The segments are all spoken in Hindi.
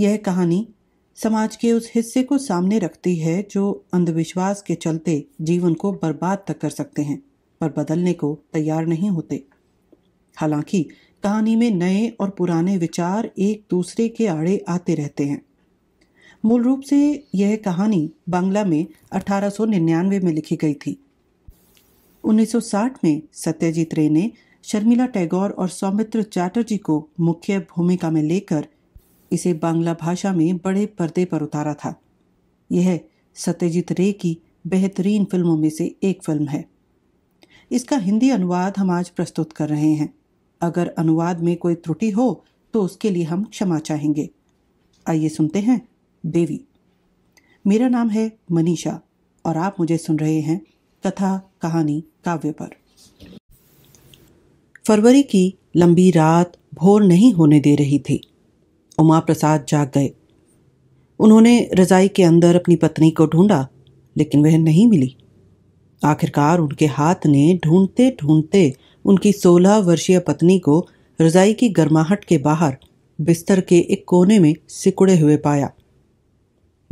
यह कहानी समाज के उस हिस्से को सामने रखती है जो अंधविश्वास के चलते जीवन को बर्बाद तक कर सकते हैं पर बदलने को तैयार नहीं होते हालांकि कहानी में नए और पुराने विचार एक दूसरे के आड़े आते रहते हैं मूल रूप से यह कहानी बांग्ला में 1899 में लिखी गई थी 1960 में सत्यजीत रे ने शर्मिला टैगोर और सौमित्र चैटर्जी को मुख्य भूमिका में लेकर इसे बांग्ला भाषा में बड़े पर्दे पर उतारा था यह सत्यजीत रे की बेहतरीन फिल्मों में से एक फिल्म है इसका हिंदी अनुवाद हम आज प्रस्तुत कर रहे हैं अगर अनुवाद में कोई त्रुटि हो तो उसके लिए हम क्षमा चाहेंगे आइए सुनते हैं देवी मेरा नाम है मनीषा और आप मुझे सुन रहे हैं कथा कहानी काव्य पर फरवरी की लंबी रात भोर नहीं होने दे रही थी उमा प्रसाद जाग गए उन्होंने रजाई के अंदर अपनी पत्नी को ढूंढा लेकिन वह नहीं मिली आखिरकार उनके हाथ ने ढूंढते ढूंढते उनकी सोलह वर्षीय पत्नी को रजाई की गर्माहट के बाहर बिस्तर के एक कोने में सिकुड़े हुए पाया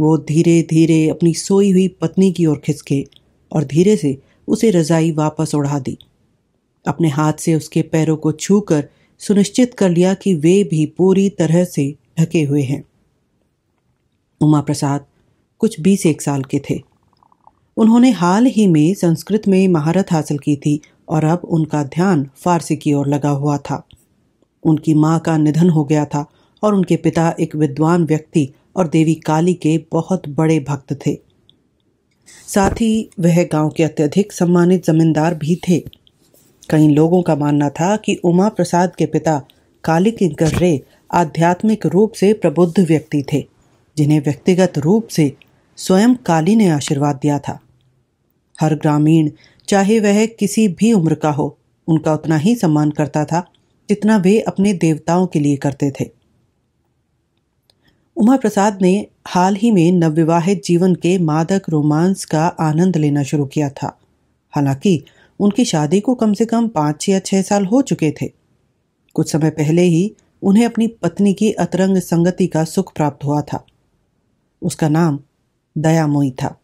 वो धीरे धीरे अपनी सोई हुई पत्नी की ओर खिसके और धीरे से उसे रजाई वापस उड़ा दी अपने हाथ से उसके पैरों को छूकर सुनिश्चित कर लिया कि वे भी पूरी तरह से ढके हुए हैं उमा प्रसाद कुछ बीस एक साल के थे उन्होंने हाल ही में संस्कृत में महारत हासिल की थी और अब उनका ध्यान फारसी की ओर लगा हुआ था उनकी माँ का निधन हो गया था और उनके पिता एक विद्वान व्यक्ति और देवी काली के बहुत बड़े भक्त थे साथ ही वह गांव के अत्यधिक सम्मानित जमींदार भी थे कई लोगों का मानना था कि उमा प्रसाद के पिता किंकर रे आध्यात्मिक रूप से प्रबुद्ध व्यक्ति थे जिन्हें व्यक्तिगत रूप से स्वयं काली ने आशीर्वाद दिया था हर ग्रामीण चाहे वह किसी भी उम्र का हो उनका उतना ही सम्मान करता था जितना वे अपने देवताओं के लिए करते थे उमा प्रसाद ने हाल ही में नवविवाहित जीवन के मादक रोमांस का आनंद लेना शुरू किया था हालांकि उनकी शादी को कम से कम पाँच या छः साल हो चुके थे कुछ समय पहले ही उन्हें अपनी पत्नी की अतरंग संगति का सुख प्राप्त हुआ था उसका नाम दयामोई था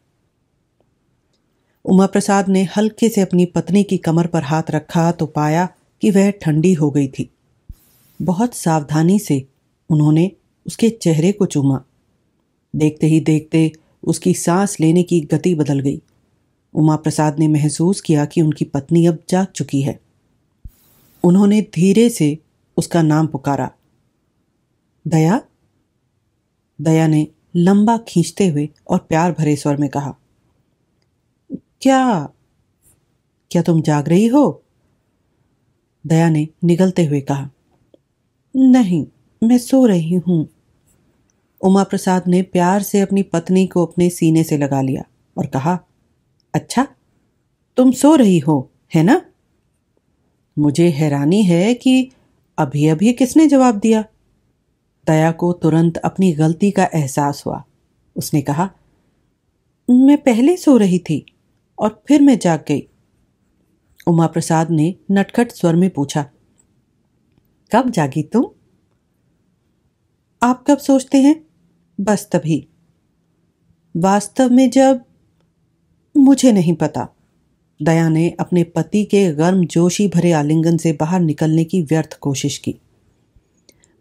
उमा प्रसाद ने हल्के से अपनी पत्नी की कमर पर हाथ रखा तो पाया कि वह ठंडी हो गई थी बहुत सावधानी से उन्होंने उसके चेहरे को चूमा देखते ही देखते उसकी सांस लेने की गति बदल गई उमा प्रसाद ने महसूस किया कि उनकी पत्नी अब जाग चुकी है उन्होंने धीरे से उसका नाम पुकारा दया दया ने लंबा खींचते हुए और प्यार भरे स्वर में कहा क्या क्या तुम जाग रही हो दया ने निगलते हुए कहा नहीं मैं सो रही हूं उमा प्रसाद ने प्यार से अपनी पत्नी को अपने सीने से लगा लिया और कहा अच्छा तुम सो रही हो है ना मुझे हैरानी है कि अभी अभी किसने जवाब दिया दया को तुरंत अपनी गलती का एहसास हुआ उसने कहा मैं पहले सो रही थी और फिर मैं जाग गई उमा प्रसाद ने नटखट स्वर में पूछा कब जागी तुम आप कब सोचते हैं बस तभी वास्तव में जब मुझे नहीं पता दया ने अपने पति के गर्म जोशी भरे आलिंगन से बाहर निकलने की व्यर्थ कोशिश की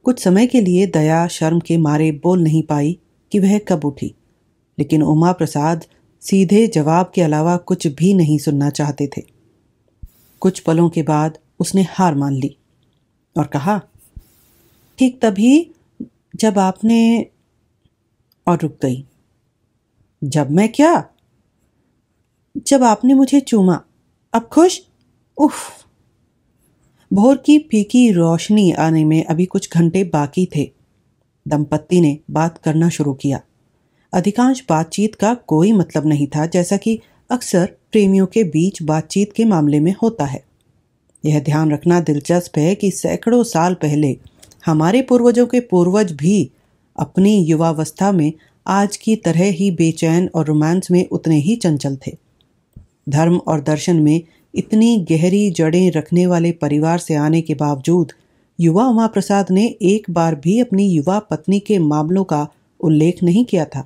कुछ समय के लिए दया शर्म के मारे बोल नहीं पाई कि वह कब उठी लेकिन उमा प्रसाद सीधे जवाब के अलावा कुछ भी नहीं सुनना चाहते थे कुछ पलों के बाद उसने हार मान ली और कहा ठीक तभी जब आपने और रुक गई जब मैं क्या जब आपने मुझे चूमा अब खुश उफ भोर की फीकी रोशनी आने में अभी कुछ घंटे बाकी थे दंपत्ति ने बात करना शुरू किया अधिकांश बातचीत का कोई मतलब नहीं था जैसा कि अक्सर प्रेमियों के बीच बातचीत के मामले में होता है यह ध्यान रखना दिलचस्प है कि सैकड़ों साल पहले हमारे पूर्वजों के पूर्वज भी अपनी युवावस्था में आज की तरह ही बेचैन और रोमांस में उतने ही चंचल थे धर्म और दर्शन में इतनी गहरी जड़ें रखने वाले परिवार से आने के बावजूद युवा उमा प्रसाद ने एक बार भी अपनी युवा पत्नी के मामलों का उल्लेख नहीं किया था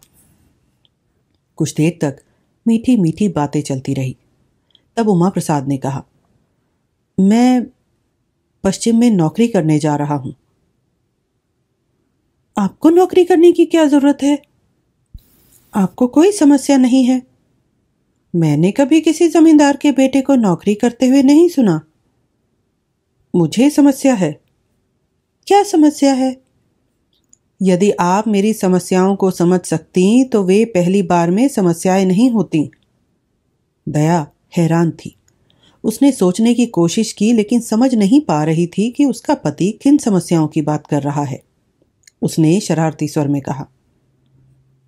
कुछ देर तक मीठी मीठी बातें चलती रही तब उमा प्रसाद ने कहा मैं पश्चिम में नौकरी करने जा रहा हूं आपको नौकरी करने की क्या जरूरत है आपको कोई समस्या नहीं है मैंने कभी किसी जमींदार के बेटे को नौकरी करते हुए नहीं सुना मुझे समस्या है क्या समस्या है यदि आप मेरी समस्याओं को समझ सकती तो वे पहली बार में समस्याएं नहीं होती दया हैरान थी उसने सोचने की कोशिश की लेकिन समझ नहीं पा रही थी कि उसका पति किन समस्याओं की बात कर रहा है उसने शरारती स्वर में कहा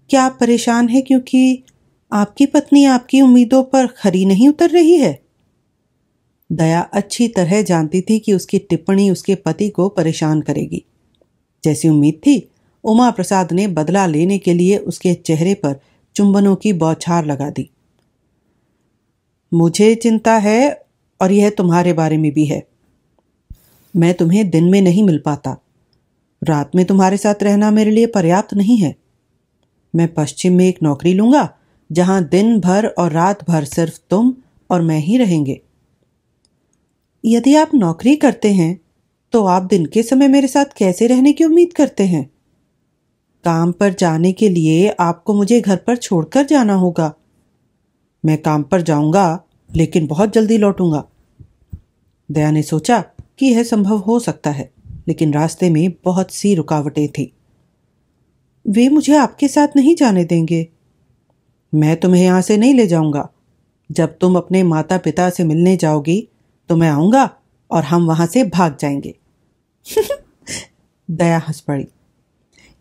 क्या आप परेशान हैं क्योंकि आपकी पत्नी आपकी उम्मीदों पर खरी नहीं उतर रही है दया अच्छी तरह जानती थी कि उसकी टिप्पणी उसके पति को परेशान करेगी जैसी उम्मीद थी उमा प्रसाद ने बदला लेने के लिए उसके चेहरे पर चुंबनों की बौछार लगा दी मुझे चिंता है और यह तुम्हारे बारे में भी है मैं तुम्हें दिन में नहीं मिल पाता रात में तुम्हारे साथ रहना मेरे लिए पर्याप्त नहीं है मैं पश्चिम में एक नौकरी लूंगा जहां दिन भर और रात भर सिर्फ तुम और मैं ही रहेंगे यदि आप नौकरी करते हैं तो आप दिन के समय मेरे साथ कैसे रहने की उम्मीद करते हैं काम पर जाने के लिए आपको मुझे घर पर छोड़कर जाना होगा मैं काम पर जाऊंगा लेकिन बहुत जल्दी लौटूंगा दया ने सोचा कि यह संभव हो सकता है लेकिन रास्ते में बहुत सी रुकावटें थी वे मुझे आपके साथ नहीं जाने देंगे मैं तुम्हें यहाँ से नहीं ले जाऊँगा जब तुम अपने माता पिता से मिलने जाओगी तो मैं आऊँगा और हम वहाँ से भाग जाएंगे दया हंस पड़ी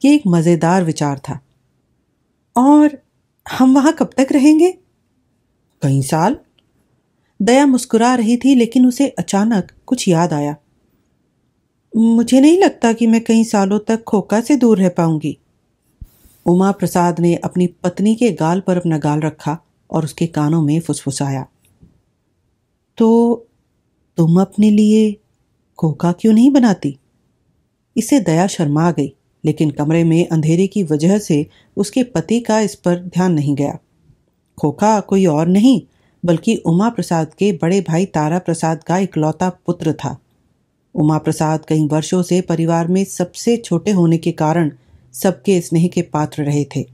ये एक मज़ेदार विचार था और हम वहाँ कब तक रहेंगे कई साल दया मुस्कुरा रही थी लेकिन उसे अचानक कुछ याद आया मुझे नहीं लगता कि मैं कई सालों तक खोखा से दूर रह पाऊंगी उमा प्रसाद ने अपनी पत्नी के गाल पर अपना गाल रखा और उसके कानों में फुसफुसाया तो तुम अपने लिए कोका क्यों नहीं बनाती इसे दया शर्मा गई लेकिन कमरे में अंधेरे की वजह से उसके पति का इस पर ध्यान नहीं गया खोखा कोई और नहीं बल्कि उमा प्रसाद के बड़े भाई तारा प्रसाद का इकलौता पुत्र था उमा प्रसाद कई वर्षों से परिवार में सबसे छोटे होने के कारण सबके स्नेह के पात्र रहे थे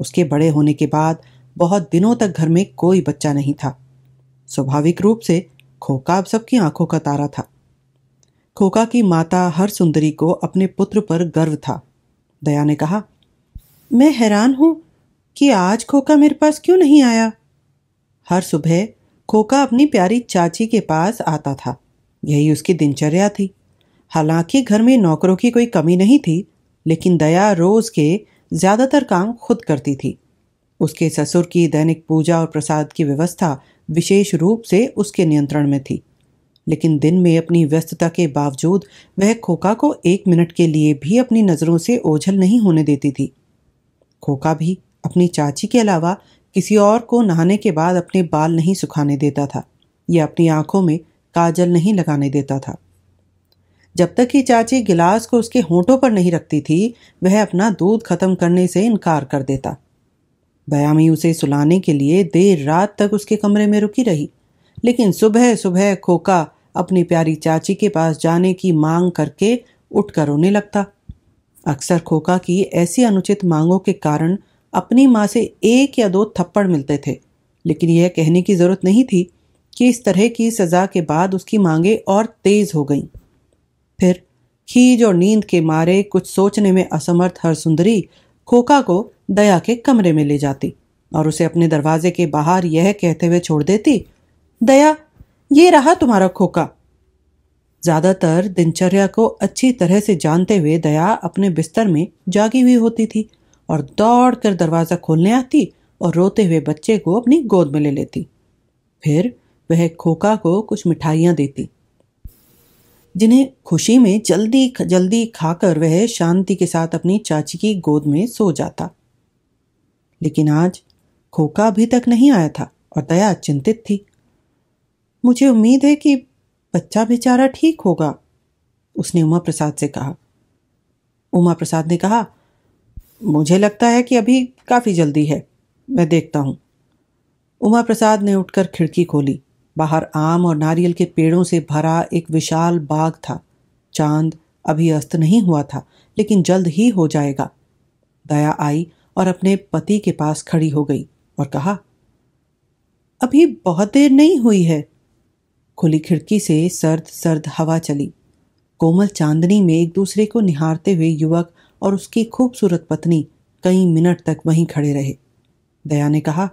उसके बड़े होने के बाद बहुत दिनों तक घर में कोई बच्चा नहीं था स्वाभाविक रूप से खोका अब सबकी आंखों का तारा था खोका की माता हर सुंदरी को अपने पुत्र पर गर्व था दया ने कहा मैं हैरान हूं कि आज खोका मेरे पास क्यों नहीं आया हर सुबह खोका अपनी प्यारी चाची के पास आता था यही उसकी दिनचर्या थी हालांकि घर में नौकरों की कोई कमी नहीं थी लेकिन दया रोज के ज़्यादातर काम खुद करती थी उसके ससुर की दैनिक पूजा और प्रसाद की व्यवस्था विशेष रूप से उसके नियंत्रण में थी लेकिन दिन में अपनी व्यस्तता के बावजूद वह खोखा को एक मिनट के लिए भी अपनी नज़रों से ओझल नहीं होने देती थी खोखा भी अपनी चाची के अलावा किसी और को नहाने के बाद अपने बाल नहीं सुखाने देता था या अपनी आंखों में काजल नहीं लगाने देता था जब तक कि चाची गिलास को उसके होंठों पर नहीं रखती थी वह अपना दूध खत्म करने से इनकार कर देता बयामी उसे सुलाने के लिए देर रात तक उसके कमरे में रुकी रही लेकिन सुबह सुबह खोका अपनी प्यारी चाची के पास जाने की मांग करके उठ कर रोने लगता अक्सर खोका की ऐसी अनुचित मांगों के कारण अपनी माँ से एक या दो थप्पड़ मिलते थे लेकिन यह कहने की ज़रूरत नहीं थी कि इस तरह की सज़ा के बाद उसकी मांगें और तेज़ हो गईं फिर खीज और नींद के मारे कुछ सोचने में असमर्थ हरसुंदरी खोका को दया के कमरे में ले जाती और उसे अपने दरवाजे के बाहर यह कहते हुए छोड़ देती दया ये रहा तुम्हारा खोका ज़्यादातर दिनचर्या को अच्छी तरह से जानते हुए दया अपने बिस्तर में जागी हुई होती थी और दौड़ कर दरवाज़ा खोलने आती और रोते हुए बच्चे को अपनी गोद में ले लेती फिर वह खोका को कुछ मिठाइयाँ देती जिन्हें खुशी में जल्दी जल्दी खाकर वह शांति के साथ अपनी चाची की गोद में सो जाता लेकिन आज खोका अभी तक नहीं आया था और दया चिंतित थी मुझे उम्मीद है कि बच्चा बेचारा ठीक होगा उसने उमा प्रसाद से कहा उमा प्रसाद ने कहा मुझे लगता है कि अभी काफ़ी जल्दी है मैं देखता हूं उमा प्रसाद ने उठकर खिड़की खोली बाहर आम और नारियल के पेड़ों से भरा एक विशाल बाग था चांद अभी अस्त नहीं हुआ था लेकिन जल्द ही हो जाएगा दया आई और अपने पति के पास खड़ी हो गई और कहा अभी बहुत देर नहीं हुई है खुली खिड़की से सर्द सर्द हवा चली कोमल चांदनी में एक दूसरे को निहारते हुए युवक और उसकी खूबसूरत पत्नी कई मिनट तक वहीं खड़े रहे दया ने कहा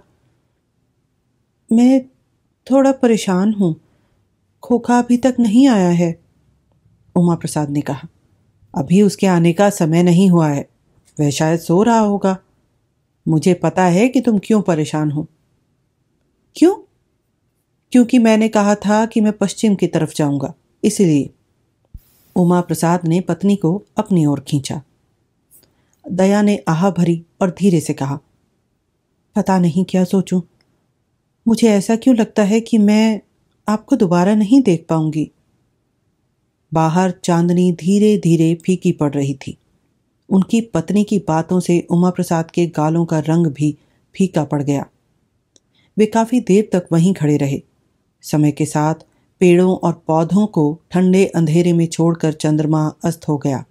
मैं थोड़ा परेशान हूँ खोखा अभी तक नहीं आया है उमा प्रसाद ने कहा अभी उसके आने का समय नहीं हुआ है वह शायद सो रहा होगा मुझे पता है कि तुम क्यों परेशान हो क्यों क्योंकि मैंने कहा था कि मैं पश्चिम की तरफ जाऊंगा इसलिए उमा प्रसाद ने पत्नी को अपनी ओर खींचा दया ने आहा भरी और धीरे से कहा पता नहीं क्या सोचूं मुझे ऐसा क्यों लगता है कि मैं आपको दोबारा नहीं देख पाऊंगी बाहर चांदनी धीरे धीरे फीकी पड़ रही थी उनकी पत्नी की बातों से उमा प्रसाद के गालों का रंग भी फीका पड़ गया वे काफ़ी देर तक वहीं खड़े रहे समय के साथ पेड़ों और पौधों को ठंडे अंधेरे में छोड़कर चंद्रमा अस्त हो गया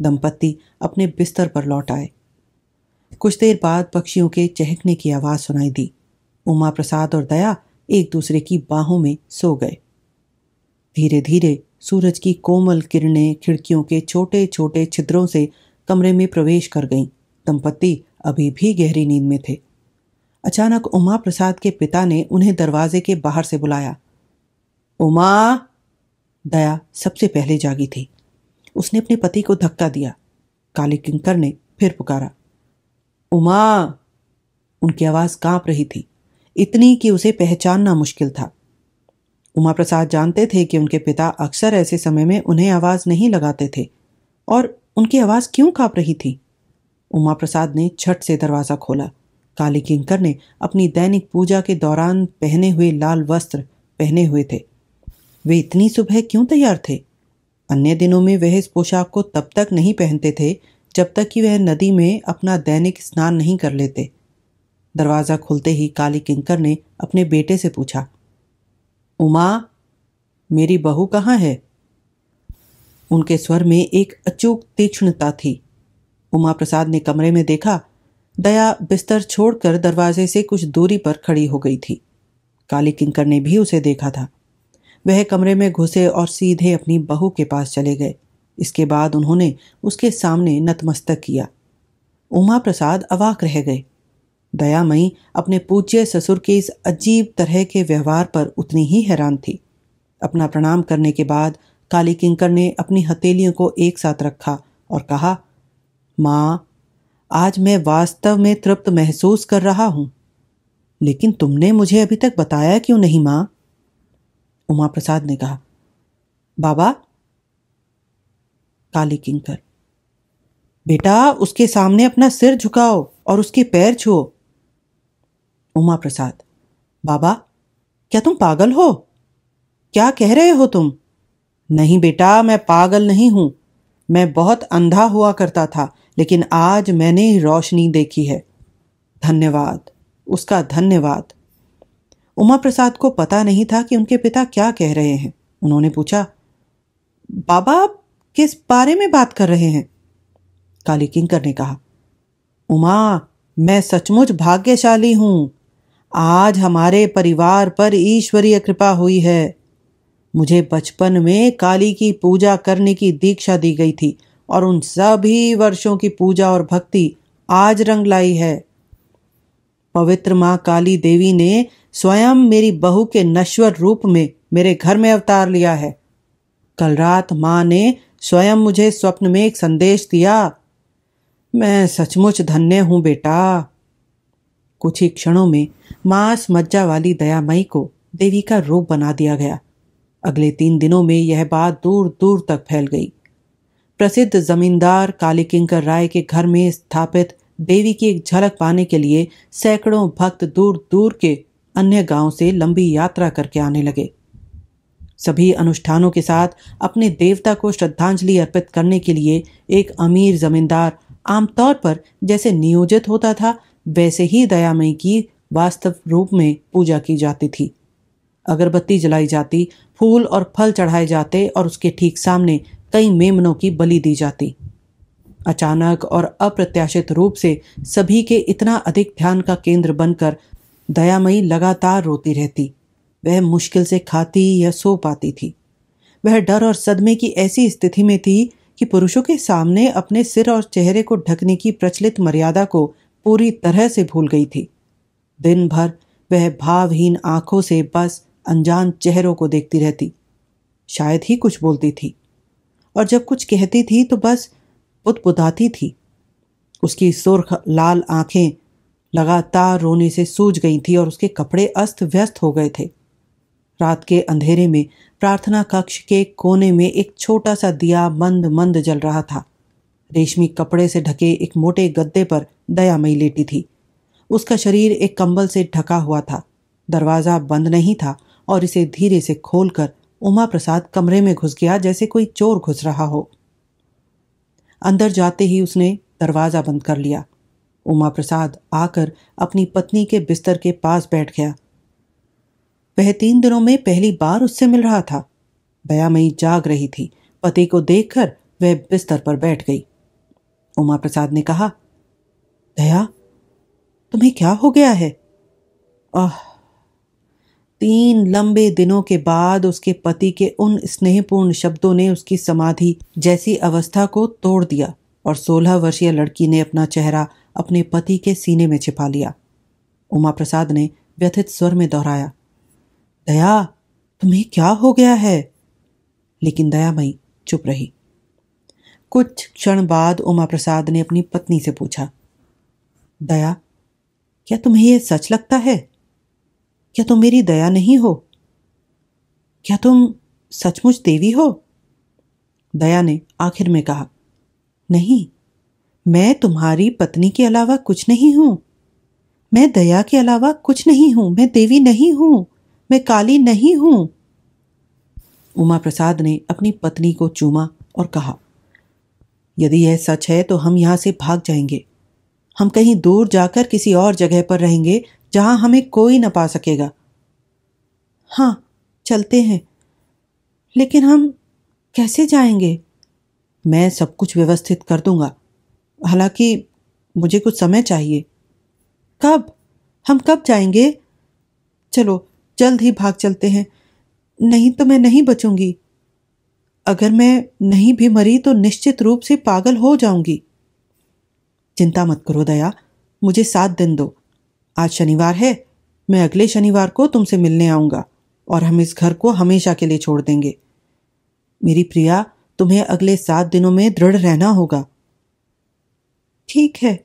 दंपत्ति अपने बिस्तर पर लौट आए कुछ देर बाद पक्षियों के चहकने की आवाज़ सुनाई दी उमा प्रसाद और दया एक दूसरे की बाहों में सो गए धीरे धीरे सूरज की कोमल किरणें खिड़कियों के छोटे छोटे छिद्रों से कमरे में प्रवेश कर गईं दंपत्ति अभी भी गहरी नींद में थे अचानक उमा प्रसाद के पिता ने उन्हें दरवाजे के बाहर से बुलाया उमा दया सबसे पहले जागी थी उसने अपने पति को धक्का दिया काली किंकर ने फिर पुकारा उमा उनकी आवाज़ कांप रही थी इतनी कि उसे पहचानना मुश्किल था उमा प्रसाद जानते थे कि उनके पिता अक्सर ऐसे समय में उन्हें आवाज़ नहीं लगाते थे और उनकी आवाज़ क्यों काँप रही थी उमा प्रसाद ने छठ से दरवाज़ा खोला काली किंकर ने अपनी दैनिक पूजा के दौरान पहने हुए लाल वस्त्र पहने हुए थे वे इतनी सुबह क्यों तैयार थे अन्य दिनों में वह इस पोशाक को तब तक नहीं पहनते थे जब तक कि वह नदी में अपना दैनिक स्नान नहीं कर लेते दरवाज़ा खुलते ही काली किंकर ने अपने बेटे से पूछा उमा मेरी बहू कहाँ है उनके स्वर में एक अचूक तीक्ष्णता थी उमा प्रसाद ने कमरे में देखा दया बिस्तर छोड़कर दरवाजे से कुछ दूरी पर खड़ी हो गई थी काली किंकर ने भी उसे देखा था वह कमरे में घुसे और सीधे अपनी बहू के पास चले गए इसके बाद उन्होंने उसके सामने नतमस्तक किया उमा प्रसाद अवाक रह गए दयामयी अपने पूज्य ससुर के इस अजीब तरह के व्यवहार पर उतनी ही हैरान थी अपना प्रणाम करने के बाद काली किंकर ने अपनी हथेलियों को एक साथ रखा और कहा माँ आज मैं वास्तव में तृप्त महसूस कर रहा हूं लेकिन तुमने मुझे अभी तक बताया क्यों नहीं मां उमा प्रसाद ने कहा बाबा काली किंकर बेटा उसके सामने अपना सिर झुकाओ और उसके पैर छुओ उमा प्रसाद बाबा क्या तुम पागल हो क्या कह रहे हो तुम नहीं बेटा मैं पागल नहीं हूं मैं बहुत अंधा हुआ करता था लेकिन आज मैंने रोशनी देखी है धन्यवाद उसका धन्यवाद उमा प्रसाद को पता नहीं था कि उनके पिता क्या कह रहे हैं उन्होंने पूछा बाबा आप किस बारे में बात कर रहे हैं काली किंकर ने कहा उमा मैं सचमुच भाग्यशाली हूं आज हमारे परिवार पर ईश्वरीय कृपा हुई है मुझे बचपन में काली की पूजा करने की दीक्षा दी गई थी और उन सभी वर्षों की पूजा और भक्ति आज रंग लाई है पवित्र माँ काली देवी ने स्वयं मेरी बहू के नश्वर रूप में मेरे घर में अवतार लिया है कल रात माँ ने स्वयं मुझे स्वप्न में एक संदेश दिया मैं सचमुच धन्य हूँ बेटा कुछ ही क्षणों में मांस मज्जा वाली दयामयी को देवी का रूप बना दिया गया अगले तीन दिनों में यह बात दूर दूर तक फैल गई प्रसिद्ध जमींदार काली राय के घर में स्थापित देवी की एक झलक पाने के लिए सैकड़ों भक्त दूर दूर के अन्य गांव से लंबी यात्रा करके आने लगे सभी अनुष्ठानों के साथ अपने देवता को श्रद्धांजलि अर्पित करने के लिए एक अमीर जमींदार आमतौर पर जैसे नियोजित होता था वैसे ही दयामयी की वास्तव रूप में पूजा की जाती थी अगरबत्ती जलाई जाती फूल और फल चढ़ाए जाते और उसके ठीक सामने कई मेमनों की बलि दी जाती अचानक और अप्रत्याशित रूप से सभी के इतना अधिक ध्यान का केंद्र बनकर दयामयी लगातार रोती रहती वह मुश्किल से खाती या सो पाती थी वह डर और सदमे की ऐसी स्थिति में थी कि पुरुषों के सामने अपने सिर और चेहरे को ढकने की प्रचलित मर्यादा को पूरी तरह से भूल गई थी दिन भर वह भावहीन आंखों से बस अनजान चेहरों को देखती रहती शायद ही कुछ बोलती थी और जब कुछ कहती थी तो बस पुतपुताती थी उसकी सुर्ख लाल आंखें लगातार रोने से सूज गई थी और उसके कपड़े अस्त व्यस्त हो गए थे रात के अंधेरे में प्रार्थना कक्ष के कोने में एक छोटा सा दिया मंद मंद जल रहा था रेशमी कपड़े से ढके एक मोटे गद्दे पर दयामयी लेटी थी उसका शरीर एक कंबल से ढका हुआ था दरवाज़ा बंद नहीं था और इसे धीरे से खोलकर उमा प्रसाद कमरे में घुस गया जैसे कोई चोर घुस रहा हो अंदर जाते ही उसने दरवाज़ा बंद कर लिया उमा प्रसाद आकर अपनी पत्नी के बिस्तर के पास बैठ गया वह तीन दिनों में पहली बार उससे मिल रहा था दयामयी जाग रही थी पति को देखकर वह बिस्तर पर बैठ गई उमा प्रसाद ने कहा दया तुम्हें क्या हो गया है आह तीन लंबे दिनों के बाद उसके पति के उन स्नेहपूर्ण शब्दों ने उसकी समाधि जैसी अवस्था को तोड़ दिया और सोलह वर्षीय लड़की ने अपना चेहरा अपने पति के सीने में छिपा लिया उमा प्रसाद ने व्यथित स्वर में दोहराया दया तुम्हें क्या हो गया है लेकिन दया मई चुप रही कुछ क्षण बाद उमा प्रसाद ने अपनी पत्नी से पूछा दया क्या तुम्हें यह सच लगता है क्या तुम मेरी दया नहीं हो क्या तुम सचमुच देवी हो दया ने आखिर में कहा नहीं मैं तुम्हारी पत्नी के अलावा कुछ नहीं हूं मैं दया के अलावा कुछ नहीं हूं मैं देवी नहीं हूं मैं काली नहीं हूं उमा प्रसाद ने अपनी पत्नी को चूमा और कहा यदि यह सच है तो हम यहां से भाग जाएंगे हम कहीं दूर जाकर किसी और जगह पर रहेंगे जहां हमें कोई न पा सकेगा हाँ चलते हैं लेकिन हम कैसे जाएंगे मैं सब कुछ व्यवस्थित कर दूंगा हालांकि मुझे कुछ समय चाहिए कब हम कब जाएंगे चलो जल्द ही भाग चलते हैं नहीं तो मैं नहीं बचूंगी अगर मैं नहीं भी मरी तो निश्चित रूप से पागल हो जाऊंगी चिंता मत करो दया मुझे सात दिन दो आज शनिवार है मैं अगले शनिवार को तुमसे मिलने आऊँगा और हम इस घर को हमेशा के लिए छोड़ देंगे मेरी प्रिया तुम्हें अगले सात दिनों में दृढ़ रहना होगा ठीक है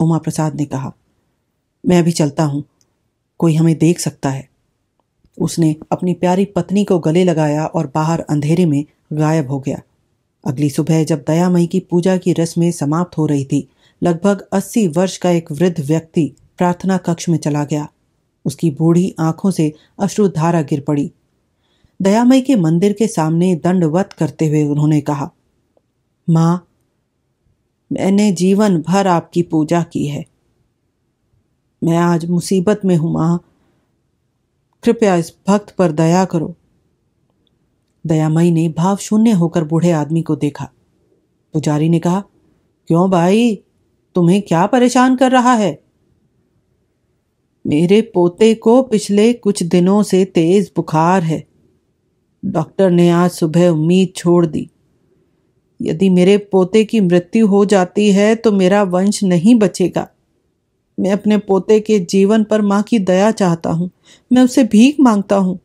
उमा प्रसाद ने कहा मैं अभी चलता हूं कोई हमें देख सकता है उसने अपनी प्यारी पत्नी को गले लगाया और बाहर अंधेरे में गायब हो गया अगली सुबह जब दयामयी की पूजा की रस्में समाप्त हो रही थी लगभग अस्सी वर्ष का एक वृद्ध व्यक्ति प्रार्थना कक्ष में चला गया उसकी बूढ़ी आंखों से अश्रुधारा गिर पड़ी दयामयी के मंदिर के सामने दंडवत करते हुए उन्होंने कहा मां मैंने जीवन भर आपकी पूजा की है मैं आज मुसीबत में हूं मां कृपया इस भक्त पर दया करो दयामयी ने भाव शून्य होकर बूढ़े आदमी को देखा पुजारी ने कहा क्यों भाई तुम्हें क्या परेशान कर रहा है मेरे पोते को पिछले कुछ दिनों से तेज बुखार है डॉक्टर ने आज सुबह उम्मीद छोड़ दी यदि मेरे पोते की मृत्यु हो जाती है तो मेरा वंश नहीं बचेगा मैं अपने पोते के जीवन पर मां की दया चाहता हूं मैं उसे भीख मांगता हूं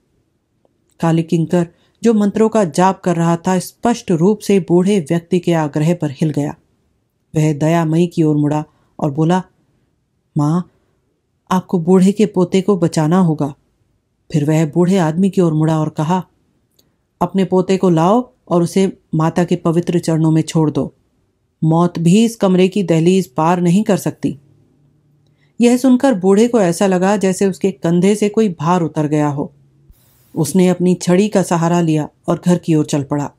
काली किंकर जो मंत्रों का जाप कर रहा था स्पष्ट रूप से बूढ़े व्यक्ति के आग्रह पर हिल गया वह दयामयी की ओर मुड़ा और बोला माँ आपको बूढ़े के पोते को बचाना होगा फिर वह बूढ़े आदमी की ओर मुड़ा और कहा अपने पोते को लाओ और उसे माता के पवित्र चरणों में छोड़ दो मौत भी इस कमरे की दहलीज पार नहीं कर सकती यह सुनकर बूढ़े को ऐसा लगा जैसे उसके कंधे से कोई भार उतर गया हो उसने अपनी छड़ी का सहारा लिया और घर की ओर चल पड़ा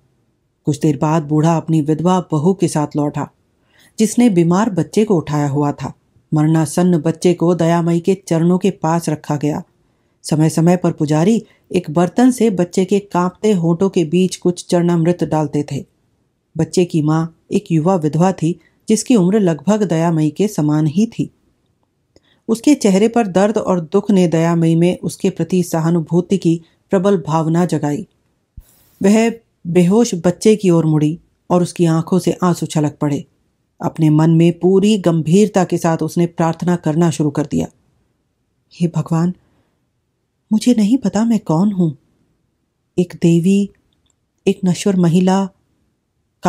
कुछ देर बाद बूढ़ा अपनी विधवा बहू के साथ लौटा जिसने बीमार बच्चे को उठाया हुआ था मरणासन्न बच्चे को दयामयी के चरणों के पास रखा गया समय समय पर पुजारी एक बर्तन से बच्चे के कांपते होठों के बीच कुछ चरणामृत डालते थे बच्चे की माँ एक युवा विधवा थी जिसकी उम्र लगभग दयामयी के समान ही थी उसके चेहरे पर दर्द और दुख ने दयामयी में उसके प्रति सहानुभूति की प्रबल भावना जगाई वह बेहोश बच्चे की ओर मुड़ी और उसकी आंखों से आंसू छलक पड़े अपने मन में पूरी गंभीरता के साथ उसने प्रार्थना करना शुरू कर दिया हे भगवान मुझे नहीं पता मैं कौन हूं एक देवी एक नश्वर महिला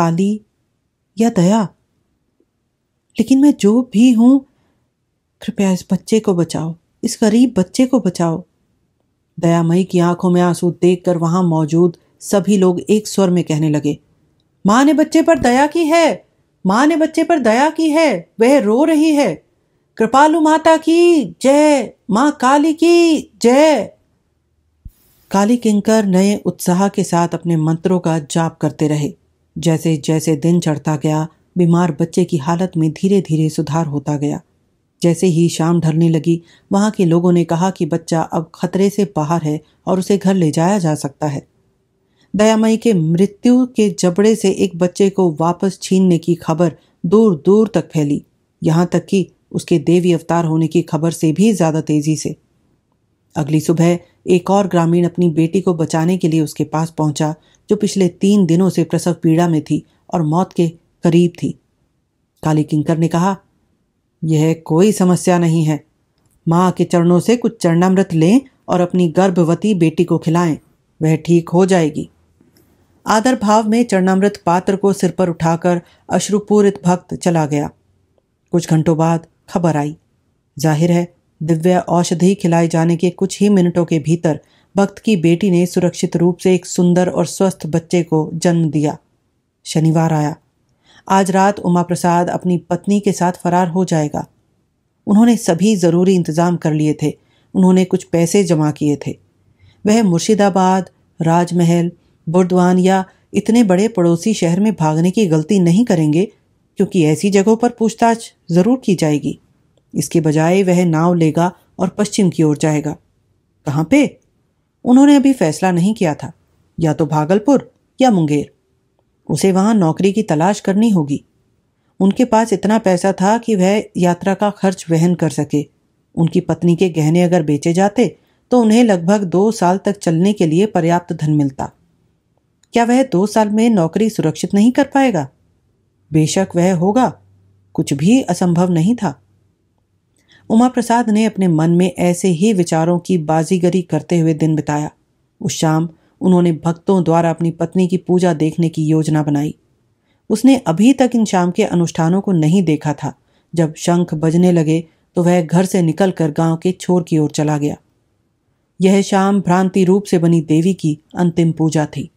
काली या दया लेकिन मैं जो भी हूं कृपया इस बच्चे को बचाओ इस गरीब बच्चे को बचाओ दयामयी की आंखों में आंसू देखकर वहां मौजूद सभी लोग एक स्वर में कहने लगे माँ ने बच्चे पर दया की है माँ ने बच्चे पर दया की है वह रो रही है कृपालु माता की जय माँ काली की जय काली किंकर नए उत्साह के साथ अपने मंत्रों का जाप करते रहे जैसे जैसे दिन चढ़ता गया बीमार बच्चे की हालत में धीरे धीरे सुधार होता गया जैसे ही शाम ढलने लगी वहाँ के लोगों ने कहा कि बच्चा अब खतरे से बाहर है और उसे घर ले जाया जा सकता है दयामयी के मृत्यु के जबड़े से एक बच्चे को वापस छीनने की खबर दूर दूर तक फैली यहाँ तक कि उसके देवी अवतार होने की खबर से भी ज़्यादा तेज़ी से अगली सुबह एक और ग्रामीण अपनी बेटी को बचाने के लिए उसके पास पहुंचा जो पिछले तीन दिनों से प्रसव पीड़ा में थी और मौत के करीब थी काली किंकर ने कहा यह कोई समस्या नहीं है माँ के चरणों से कुछ चरणामृत लें और अपनी गर्भवती बेटी को खिलाएं वह ठीक हो जाएगी आदर भाव में चरणामृत पात्र को सिर पर उठाकर अश्रुपूरित भक्त चला गया कुछ घंटों बाद खबर आई जाहिर है दिव्य औषधि खिलाए जाने के कुछ ही मिनटों के भीतर भक्त की बेटी ने सुरक्षित रूप से एक सुंदर और स्वस्थ बच्चे को जन्म दिया शनिवार आया आज रात उमा प्रसाद अपनी पत्नी के साथ फरार हो जाएगा उन्होंने सभी ज़रूरी इंतज़ाम कर लिए थे उन्होंने कुछ पैसे जमा किए थे वह मुर्शिदाबाद राजमहल बुर्दवान या इतने बड़े पड़ोसी शहर में भागने की गलती नहीं करेंगे क्योंकि ऐसी जगहों पर पूछताछ ज़रूर की जाएगी इसके बजाय वह नाव लेगा और पश्चिम की ओर जाएगा कहाँ पे उन्होंने अभी फैसला नहीं किया था या तो भागलपुर या मुंगेर उसे वहां नौकरी की तलाश करनी होगी उनके पास इतना पैसा था कि वह यात्रा का खर्च वहन कर सके उनकी पत्नी के गहने अगर बेचे जाते तो उन्हें लगभग दो साल तक चलने के लिए पर्याप्त धन मिलता क्या वह दो साल में नौकरी सुरक्षित नहीं कर पाएगा बेशक वह होगा कुछ भी असंभव नहीं था उमा प्रसाद ने अपने मन में ऐसे ही विचारों की बाजीगरी करते हुए दिन बिताया उस शाम उन्होंने भक्तों द्वारा अपनी पत्नी की पूजा देखने की योजना बनाई उसने अभी तक इन शाम के अनुष्ठानों को नहीं देखा था जब शंख बजने लगे तो वह घर से निकलकर गांव के छोर की ओर चला गया यह शाम भ्रांति रूप से बनी देवी की अंतिम पूजा थी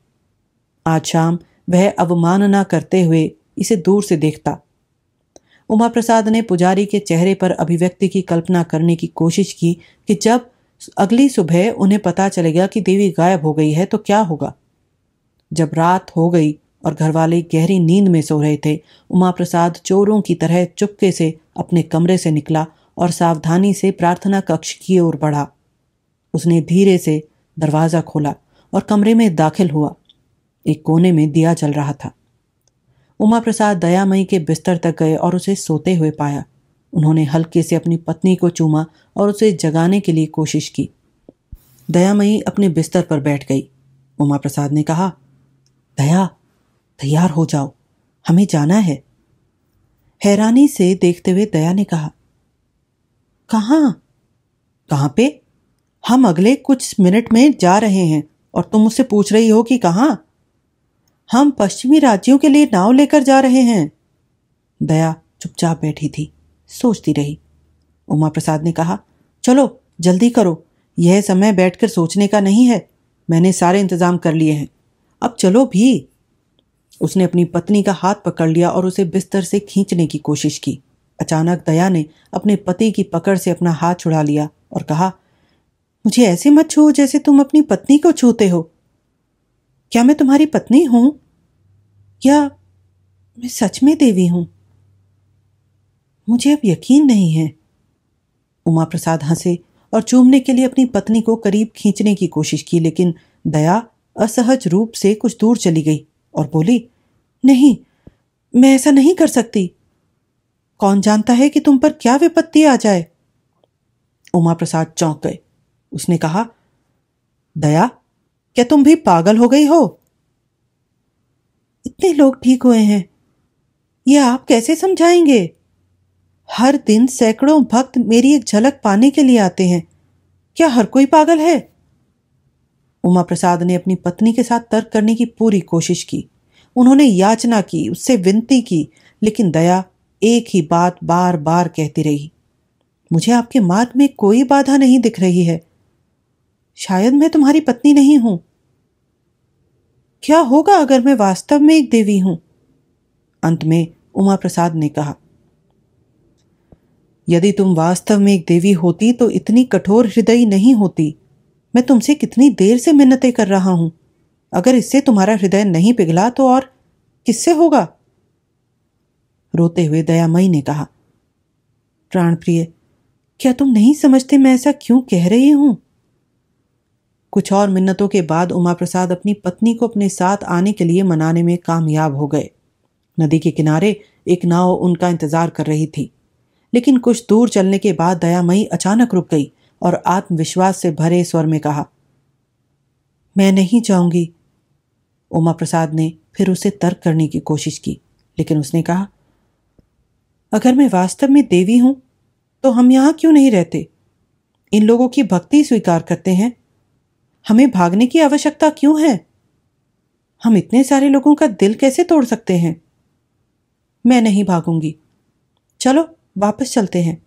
आज शाम वह अवमानना करते हुए इसे दूर से देखता उमा प्रसाद ने पुजारी के चेहरे पर अभिव्यक्ति की कल्पना करने की कोशिश की कि जब अगली सुबह उन्हें पता चलेगा कि देवी गायब हो गई है तो क्या होगा जब रात हो गई और घरवाले गहरी नींद में सो रहे थे उमा प्रसाद चोरों की तरह चुपके से अपने कमरे से निकला और सावधानी से प्रार्थना कक्ष की ओर बढ़ा उसने धीरे से दरवाज़ा खोला और कमरे में दाखिल हुआ एक कोने में दिया जल रहा था उमा प्रसाद दयामयी के बिस्तर तक गए और उसे सोते हुए पाया उन्होंने हल्के से अपनी पत्नी को चूमा और उसे जगाने के लिए कोशिश की दयामयी अपने बिस्तर पर बैठ गई उमा प्रसाद ने कहा दया तैयार हो जाओ हमें जाना है हैरानी से देखते हुए दया ने कहा कहां? कहां पे हम अगले कुछ मिनट में जा रहे हैं और तुम मुझसे पूछ रही हो कि कहा हम पश्चिमी राज्यों के लिए नाव लेकर जा रहे हैं दया चुपचाप बैठी थी सोचती रही उमा प्रसाद ने कहा चलो जल्दी करो यह समय बैठकर सोचने का नहीं है मैंने सारे इंतजाम कर लिए हैं अब चलो भी उसने अपनी पत्नी का हाथ पकड़ लिया और उसे बिस्तर से खींचने की कोशिश की अचानक दया ने अपने पति की पकड़ से अपना हाथ छुड़ा लिया और कहा मुझे ऐसे मत छूओ जैसे तुम अपनी पत्नी को छूते हो क्या मैं तुम्हारी पत्नी हूं या मैं सच में देवी हूं मुझे अब यकीन नहीं है उमा प्रसाद हंसे और चूमने के लिए अपनी पत्नी को करीब खींचने की कोशिश की लेकिन दया असहज रूप से कुछ दूर चली गई और बोली नहीं मैं ऐसा नहीं कर सकती कौन जानता है कि तुम पर क्या विपत्ति आ जाए उमा प्रसाद चौंक गए उसने कहा दया क्या तुम भी पागल हो गई हो इतने लोग ठीक हुए हैं यह आप कैसे समझाएंगे हर दिन सैकड़ों भक्त मेरी एक झलक पाने के लिए आते हैं क्या हर कोई पागल है उमा प्रसाद ने अपनी पत्नी के साथ तर्क करने की पूरी कोशिश की उन्होंने याचना की उससे विनती की लेकिन दया एक ही बात बार बार कहती रही मुझे आपके मार्ग में कोई बाधा नहीं दिख रही है शायद मैं तुम्हारी पत्नी नहीं हूं क्या होगा अगर मैं वास्तव में एक देवी हूं अंत में उमा प्रसाद ने कहा यदि तुम वास्तव में एक देवी होती तो इतनी कठोर हृदय नहीं होती मैं तुमसे कितनी देर से मिन्नतें कर रहा हूं अगर इससे तुम्हारा हृदय नहीं पिघला तो और किससे होगा रोते हुए दयामयी ने कहा प्राणप्रिय क्या तुम नहीं समझते मैं ऐसा क्यों कह रही हूं कुछ और मिन्नतों के बाद उमा प्रसाद अपनी पत्नी को अपने साथ आने के लिए मनाने में कामयाब हो गए नदी के किनारे एक नाव उनका इंतजार कर रही थी लेकिन कुछ दूर चलने के बाद दयामयी अचानक रुक गई और आत्मविश्वास से भरे स्वर में कहा मैं नहीं जाऊंगी उमा प्रसाद ने फिर उसे तर्क करने की कोशिश की लेकिन उसने कहा अगर मैं वास्तव में देवी हूं तो हम यहां क्यों नहीं रहते इन लोगों की भक्ति स्वीकार करते हैं हमें भागने की आवश्यकता क्यों है हम इतने सारे लोगों का दिल कैसे तोड़ सकते हैं मैं नहीं भागूंगी चलो वापस चलते हैं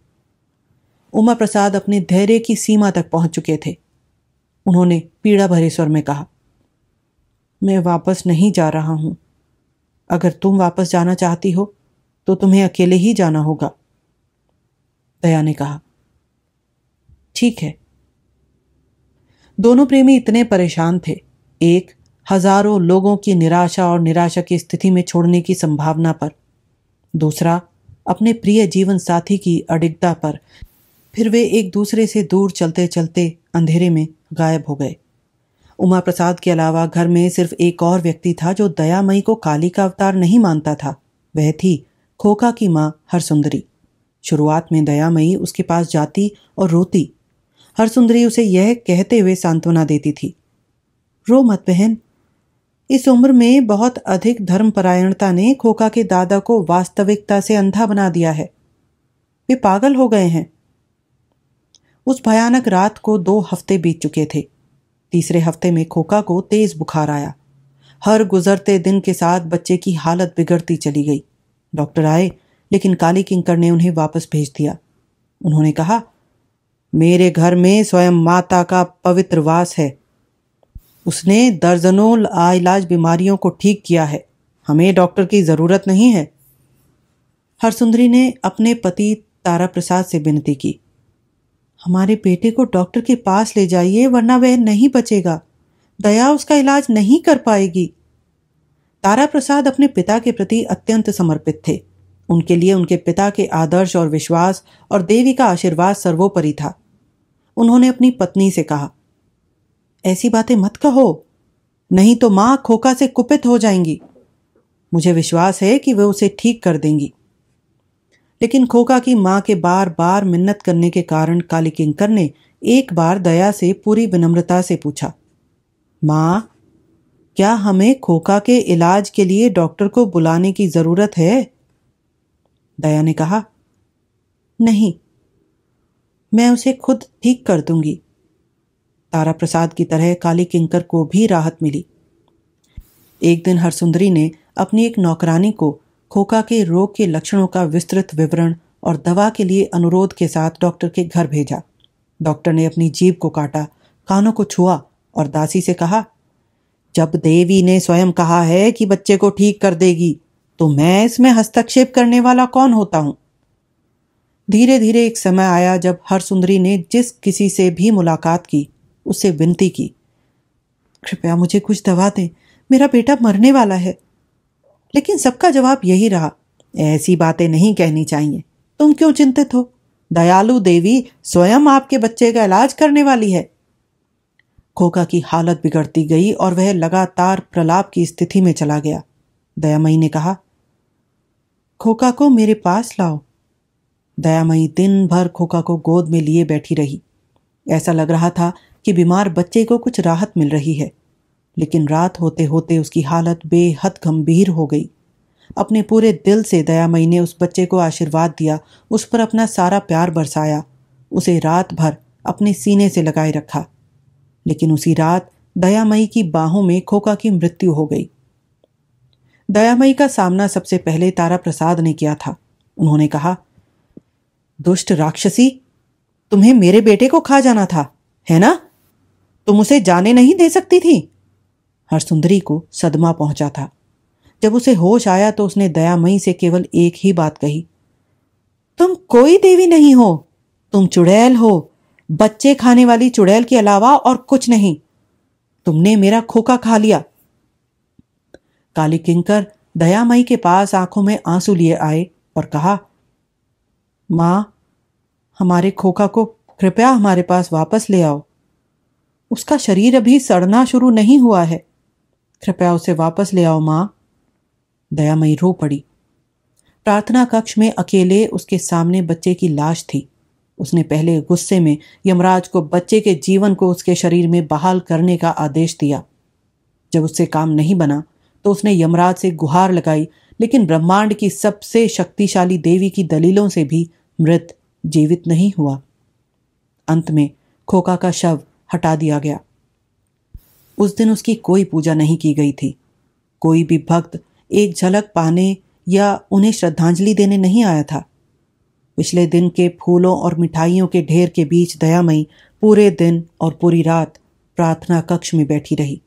उमा प्रसाद अपने धैर्य की सीमा तक पहुंच चुके थे उन्होंने पीड़ा भरे स्वर में कहा मैं वापस नहीं जा रहा हूं अगर तुम वापस जाना चाहती हो तो तुम्हें अकेले ही जाना होगा दया ने कहा ठीक है दोनों प्रेमी इतने परेशान थे एक हजारों लोगों की निराशा और निराशा की स्थिति में छोड़ने की संभावना पर दूसरा अपने प्रिय जीवन साथी की अडिगता पर फिर वे एक दूसरे से दूर चलते चलते अंधेरे में गायब हो गए उमा प्रसाद के अलावा घर में सिर्फ एक और व्यक्ति था जो दयामयी को काली का अवतार नहीं मानता था वह थी खोका की माँ हरसुंदरी शुरुआत में दयामयी उसके पास जाती और रोती हरसुंदरी उसे यह कहते हुए सांत्वना देती थी रो मत बहन इस उम्र में बहुत अधिक धर्मपरायणता ने खोखा के दादा को वास्तविकता से अंधा बना दिया है वे पागल हो गए हैं उस भयानक रात को दो हफ्ते बीत चुके थे तीसरे हफ्ते में खोखा को तेज बुखार आया हर गुजरते दिन के साथ बच्चे की हालत बिगड़ती चली गई डॉक्टर आए लेकिन काली किंकर ने उन्हें वापस भेज दिया उन्होंने कहा मेरे घर में स्वयं माता का पवित्र वास है उसने दर्जनों लाइलाज बीमारियों को ठीक किया है हमें डॉक्टर की ज़रूरत नहीं है हरसुंदरी ने अपने पति तारा प्रसाद से विनती की हमारे बेटे को डॉक्टर के पास ले जाइए वरना वह नहीं बचेगा दया उसका इलाज नहीं कर पाएगी तारा प्रसाद अपने पिता के प्रति अत्यंत समर्पित थे उनके लिए उनके पिता के आदर्श और विश्वास और देवी का आशीर्वाद सर्वोपरि था उन्होंने अपनी पत्नी से कहा ऐसी बातें मत कहो नहीं तो मां खोखा से कुपित हो जाएंगी मुझे विश्वास है कि वे उसे ठीक कर देंगी लेकिन खोखा की मां के बार बार मिन्नत करने के कारण काली किंकर ने एक बार दया से पूरी विनम्रता से पूछा मां क्या हमें खोखा के इलाज के लिए डॉक्टर को बुलाने की ज़रूरत है दया ने कहा नहीं मैं उसे खुद ठीक कर दूंगी तारा प्रसाद की तरह काली किंकर को भी राहत मिली एक दिन हरसुंदरी ने अपनी एक नौकरानी को खोखा के रोग के लक्षणों का विस्तृत विवरण और दवा के लिए अनुरोध के साथ डॉक्टर के घर भेजा डॉक्टर ने अपनी जीभ को काटा कानों को छुआ और दासी से कहा जब देवी ने स्वयं कहा है कि बच्चे को ठीक कर देगी तो मैं इसमें हस्तक्षेप करने वाला कौन होता हूं धीरे धीरे एक समय आया जब हर सुंदरी ने जिस किसी से भी मुलाकात की उससे विनती की कृपया मुझे कुछ दवा दें मेरा बेटा मरने वाला है लेकिन सबका जवाब यही रहा ऐसी बातें नहीं कहनी चाहिए तुम क्यों चिंतित हो दयालु देवी स्वयं आपके बच्चे का इलाज करने वाली है खोका की हालत बिगड़ती गई और वह लगातार प्रलाप की स्थिति में चला गया दयामयी ने कहा खोका को मेरे पास लाओ दयामयी दिन भर खोका को गोद में लिए बैठी रही ऐसा लग रहा था कि बीमार बच्चे को कुछ राहत मिल रही है लेकिन रात होते होते उसकी हालत बेहद गंभीर हो गई अपने पूरे दिल से दयामयी ने उस बच्चे को आशीर्वाद दिया उस पर अपना सारा प्यार बरसाया उसे रात भर अपने सीने से लगाए रखा लेकिन उसी रात दयामयी की बाहों में खोका की मृत्यु हो गई दयामयी का सामना सबसे पहले तारा प्रसाद ने किया था उन्होंने कहा दुष्ट राक्षसी तुम्हें मेरे बेटे को खा जाना था है ना तुम उसे जाने नहीं दे सकती थी हरसुंदरी को सदमा पहुंचा था जब उसे होश आया तो उसने दयामयी से केवल एक ही बात कही तुम कोई देवी नहीं हो तुम चुड़ैल हो बच्चे खाने वाली चुड़ैल के अलावा और कुछ नहीं तुमने मेरा खोखा खा लिया काली किंकर दयामयी के पास आंखों में आंसू लिए आए और कहा मां हमारे खोखा को कृपया हमारे पास वापस ले आओ उसका शरीर अभी सड़ना शुरू नहीं हुआ है कृपया उसे वापस ले आओ मां दयामयी रो पड़ी प्रार्थना कक्ष में अकेले उसके सामने बच्चे की लाश थी उसने पहले गुस्से में यमराज को बच्चे के जीवन को उसके शरीर में बहाल करने का आदेश दिया जब उससे काम नहीं बना तो उसने यमराज से गुहार लगाई लेकिन ब्रह्मांड की सबसे शक्तिशाली देवी की दलीलों से भी मृत जीवित नहीं हुआ अंत में खोका का शव हटा दिया गया उस दिन उसकी कोई पूजा नहीं की गई थी कोई भी भक्त एक झलक पाने या उन्हें श्रद्धांजलि देने नहीं आया था पिछले दिन के फूलों और मिठाइयों के ढेर के बीच दयामयी पूरे दिन और पूरी रात प्रार्थना कक्ष में बैठी रही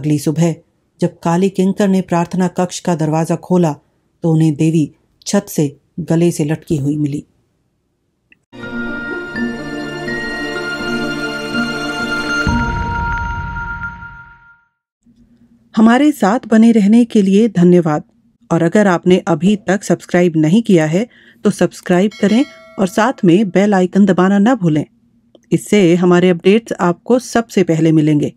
अगली सुबह जब काली किंकर ने प्रार्थना कक्ष का दरवाज़ा खोला तो उन्हें देवी छत से गले से लटकी हुई मिली हमारे साथ बने रहने के लिए धन्यवाद और अगर आपने अभी तक सब्सक्राइब नहीं किया है तो सब्सक्राइब करें और साथ में बेल आइकन दबाना न भूलें इससे हमारे अपडेट्स आपको सबसे पहले मिलेंगे